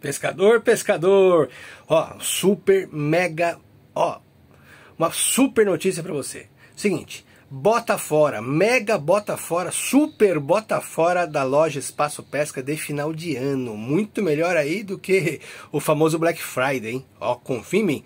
Pescador, pescador. Ó, super mega, ó, uma super notícia para você. Seguinte, bota fora, mega bota fora, super bota fora da loja Espaço Pesca de final de ano. Muito melhor aí do que o famoso Black Friday, hein? Ó, confirmem.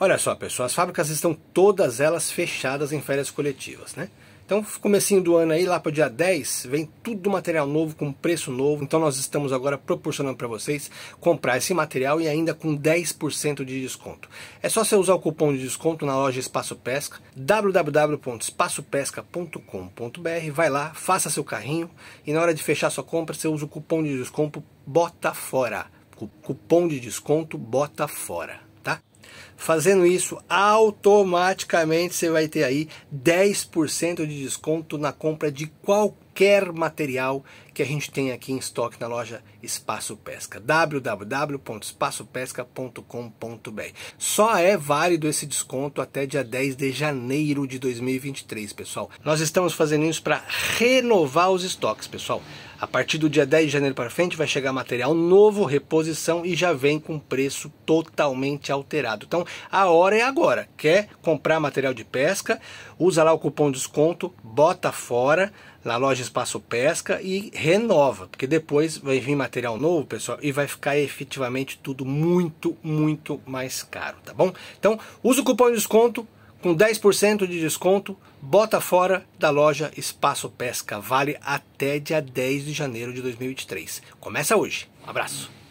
Olha só, pessoal, as fábricas estão todas elas fechadas em férias coletivas, né? Então, comecinho do ano aí, lá para o dia 10, vem tudo material novo, com preço novo. Então, nós estamos agora proporcionando para vocês comprar esse material e ainda com 10% de desconto. É só você usar o cupom de desconto na loja Espaço Pesca, www.espaçopesca.com.br. Vai lá, faça seu carrinho e na hora de fechar sua compra, você usa o cupom de desconto Bota Fora. Cupom de desconto Bota Fora. Fazendo isso, automaticamente você vai ter aí 10% de desconto na compra de qualquer qualquer material que a gente tem aqui em estoque na loja Espaço Pesca. www.espaçopesca.com.br. Só é válido esse desconto até dia 10 de janeiro de 2023, pessoal. Nós estamos fazendo isso para renovar os estoques, pessoal. A partir do dia 10 de janeiro para frente vai chegar material novo, reposição e já vem com preço totalmente alterado. Então a hora é agora. Quer comprar material de pesca? Usa lá o cupom desconto, bota fora na loja espaço pesca e renova, porque depois vai vir material novo, pessoal, e vai ficar efetivamente tudo muito, muito mais caro, tá bom? Então, usa o cupom de desconto com 10% de desconto, bota fora da loja Espaço Pesca, vale até dia 10 de janeiro de 2023. Começa hoje. Um abraço.